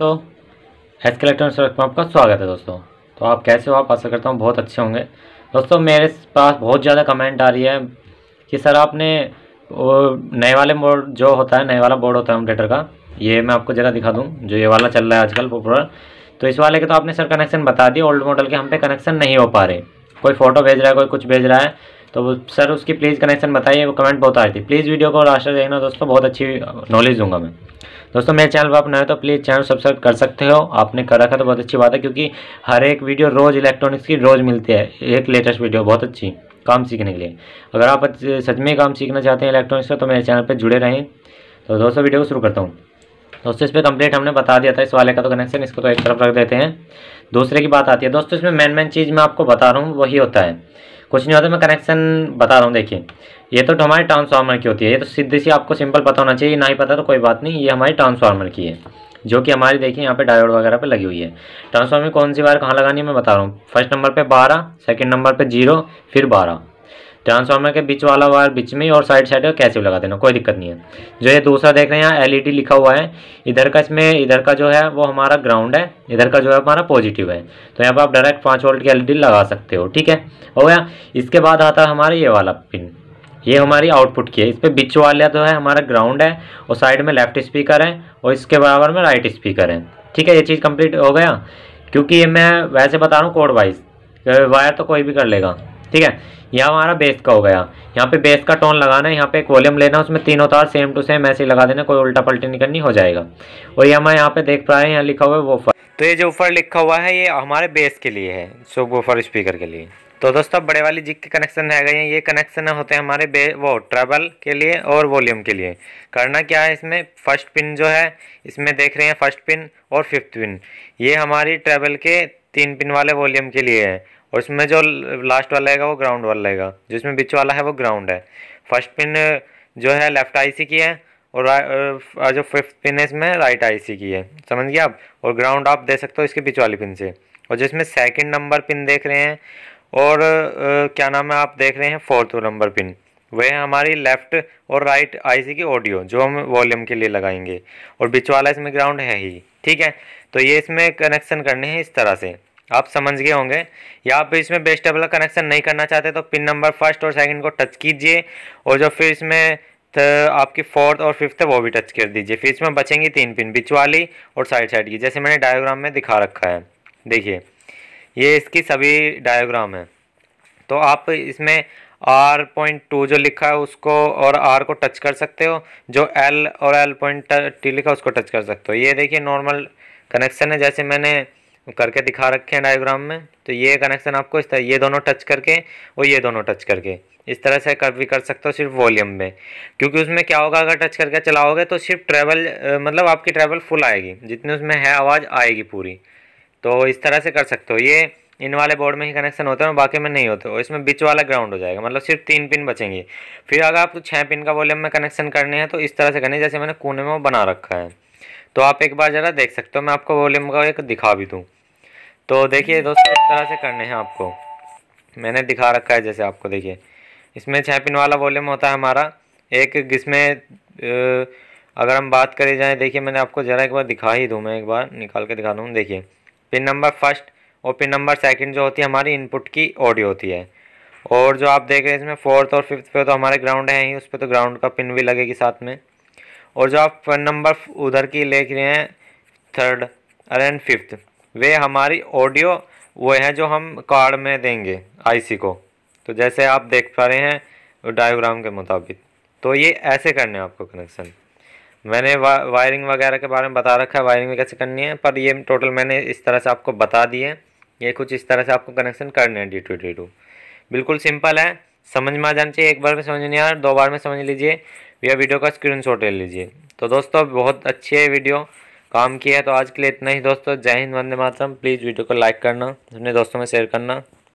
तो एस के इलेक्ट्रॉनिक्स में आपका स्वागत है दोस्तों तो आप कैसे हो आप आशा करता हूँ बहुत अच्छे होंगे दोस्तों मेरे पास बहुत ज़्यादा कमेंट आ रही है कि सर आपने वो नए वाले बोर्ड जो होता है नए वाला बोर्ड होता है कंप्यूटर का ये मैं आपको जरा दिखा दूँ जो ये वाला चल रहा है आजकल पॉपुलर तो इस वाले के तो आपने सर कनेक्शन बता दिया ओल्ड मॉडल के हम पे कनेक्शन नहीं हो पा रहे कोई फ़ोटो भेज रहा है कोई कुछ भेज रहा है तो वो सर उसकी प्लीज़ कनेक्शन बताइए वो कमेंट बहुत आ है प्लीज़ वीडियो को लास्ट देखना दोस्तों बहुत अच्छी नॉलेज दूंगा मैं दोस्तों मेरे चैनल पर आप नए तो प्लीज़ चैनल सब्सक्राइब कर सकते हो आपने कर रखा तो बहुत अच्छी बात है क्योंकि हर एक वीडियो रोज़ इलेक्ट्रॉनिक्स की रोज़ मिलती है एक लेटेस्ट वीडियो बहुत अच्छी काम सीखने के लिए अगर आप सच में काम सीखना चाहते हैं इलेक्ट्रॉनिक्स का तो मेरे चैनल पर जुड़े रहें तो दोस्तों वीडियो को शुरू करता हूँ दोस्तों इस पर कंप्लीट हमने बता दिया था इस वाले का तो कनेक्शन इसको तो एक तरफ रख देते हैं दूसरे की बात आती है दोस्तों इसमें मेन मेन चीज़ मैं आपको बता रहा हूँ वही होता है कुछ नहीं होता मैं कनेक्शन बता रहा हूँ देखिए ये तो हमारे ट्रांसफार्मर की होती है ये तो सीधे सी आपको सिंपल पता होना चाहिए ना ही पता तो कोई बात नहीं ये हमारी ट्रांसफार्मर की है जो कि हमारी देखिए यहाँ पे डायोड वगैरह पे लगी हुई है ट्रांसफार्मर कौन सी वायर कहाँ लगानी है मैं बता रहा हूँ फर्स्ट नंबर पे बारह सेकंड नंबर पे जीरो फिर बारह ट्रांसफार्मर के बीच वाला वायर बीच में ही और साइड साइड कैसे भी लगा देना कोई दिक्कत नहीं है जो ये दूसरा देख रहे हैं यहाँ एलईडी लिखा हुआ है इधर का इसमें इधर का जो है वो हमारा ग्राउंड है इधर का जो है हमारा पॉजिटिव है तो यहाँ पर आप डायरेक्ट पाँच वोल्ट की एल लगा सकते हो ठीक है हो गया इसके बाद आता है हमारा ये वाला पिन ये हमारी आउटपुट की है इस पर बिच वाला तो है हमारा ग्राउंड है और साइड में लेफ्ट स्पीकर है और इसके बराबर में राइट स्पीकर है ठीक है ये चीज़ कंप्लीट हो गया क्योंकि ये मैं वैसे बता रहा हूँ कोड वाइज वायर तो कोई भी कर लेगा ठीक है यह हमारा बेस का हो गया यहाँ पे बेस का टोन लगाना है यहाँ पे एक वॉल्यूम लेना है उसमें तीनों तार सेम टू सेम ऐसे लगा देना कोई उल्टा पलटी नहीं करनी हो जाएगा और ये हमारे यहाँ पे देख पा रहे हैं यहाँ लिखा हुआ है वोफर तो ये जो ऊपर लिखा हुआ है ये हमारे बेस के लिए है सो वोफर स्पीकर के लिए तो दोस्तों बड़े वाली जिक के कनेक्शन रह गए हैं ये कनेक्शन होते हैं हमारे बे वो ट्रेबल के लिए और वॉल्यूम के लिए करना क्या है इसमें फर्स्ट पिन जो है इसमें देख रहे हैं फर्स्ट पिन और फिफ्थ पिन ये हमारी ट्रेबल के तीन पिन वाले वॉल्यूम के लिए है और इसमें जो लास्ट वाला रहेगा वो ग्राउंड वाला रहेगा जिसमें बिच वाला है वो ग्राउंड है फर्स्ट पिन जो है लेफ्ट आईसी की है और जो फिफ्थ पिन है इसमें राइट आईसी की है समझ गया आप और ग्राउंड आप दे सकते हो इसके बिच वाली पिन से और जिसमें सेकंड नंबर पिन देख रहे हैं और क्या नाम है आप देख रहे हैं फोर्थ नंबर पिन वह हमारी लेफ़्ट और राइट आईसी की ऑडियो जो हम वॉल्यूम के लिए लगाएंगे और बिच वाला इसमें ग्राउंड है ही ठीक है तो ये इसमें कनेक्शन करने हैं इस तरह से आप समझ गए होंगे या आप इसमें बेस्ट टेबल का कनेक्शन नहीं करना चाहते तो पिन नंबर फर्स्ट और सेकंड को टच कीजिए और जो फिर इसमें तो आपकी फोर्थ और फिफ्थ है वो भी टच कर दीजिए फिर इसमें बचेंगी तीन पिन बिच वाली और साइड साइड की जैसे मैंने डायोग्राम में दिखा रखा है देखिए ये इसकी सभी डायोग्राम है तो आप इसमें आर पॉइंट टू जो लिखा है उसको और आर को टच कर सकते हो जो एल और एल पॉइंट टी लिखा है उसको टच कर सकते हो ये देखिए नॉर्मल कनेक्शन है जैसे मैंने करके दिखा रखे हैं डायग्राम में तो ये कनेक्शन आपको इस तरह ये दोनों टच करके और ये दोनों टच करके इस तरह से कर भी कर सकते हो सिर्फ वॉल्यूम में क्योंकि उसमें क्या होगा अगर टच करके चलाओगे तो सिर्फ ट्रैवल मतलब आपकी ट्रैवल फुल आएगी जितनी उसमें है आवाज़ आएगी पूरी तो इस तरह से कर सकते हो ये इन वाले बोर्ड में ही कनेक्शन होते हैं बाकी में नहीं होते और इसमें बीच वाला ग्राउंड हो जाएगा मतलब सिर्फ तीन पिन बचेंगे फिर अगर आपको छः पिन का वॉल्यूम में कनेक्शन करने हैं तो इस तरह से करने जैसे मैंने कोने में वो बना रखा है तो आप एक बार ज़रा देख सकते हो मैं आपको वॉल्यूम का एक दिखा भी दूँ तो देखिए दोस्तों इस तरह से करने हैं आपको मैंने दिखा रखा है जैसे आपको देखिए इसमें छः पिन वाला वॉल्यूम होता है हमारा एक जिसमें अगर हम बात करें जाए देखिए मैंने आपको ज़रा एक बार दिखा ही दूँ मैं एक बार निकाल के दिखा दूँ देखिए पिन नंबर फर्स्ट और पिन नंबर सेकंड जो होती है हमारी इनपुट की ऑडियो होती है और जो आप देख रहे हैं इसमें फोर्थ और फिफ्थ पे तो हमारे ग्राउंड है ही उस पर तो ग्राउंड का पिन भी लगेगी साथ में और जो आप पिन नंबर उधर की लेख रहे हैं थर्ड अरे एंड फिफ्थ वे हमारी ऑडियो वो हैं जो हम कार्ड में देंगे आईसी को तो जैसे आप देख पा रहे हैं डायोग्राम के मुताबिक तो ये ऐसे करने हैं आपको कनेक्शन मैंने वा, वायरिंग वगैरह के बारे में बता रखा है वायरिंग भी कैसे करनी है पर ये टोटल मैंने इस तरह से आपको बता दिए ये कुछ इस तरह से आपको कनेक्शन करने हैं डी टू डी टू बिल्कुल सिंपल है समझ में आ जाना चाहिए एक बार में समझ नहीं आ रहा दो बार में समझ लीजिए या वीडियो का शॉट ले लीजिए तो दोस्तों बहुत अच्छी है वीडियो काम किया है तो आज के लिए इतना ही दोस्तों जय हिंद वंदे मातरम प्लीज़ वीडियो को लाइक करना अपने दोस्तों में शेयर करना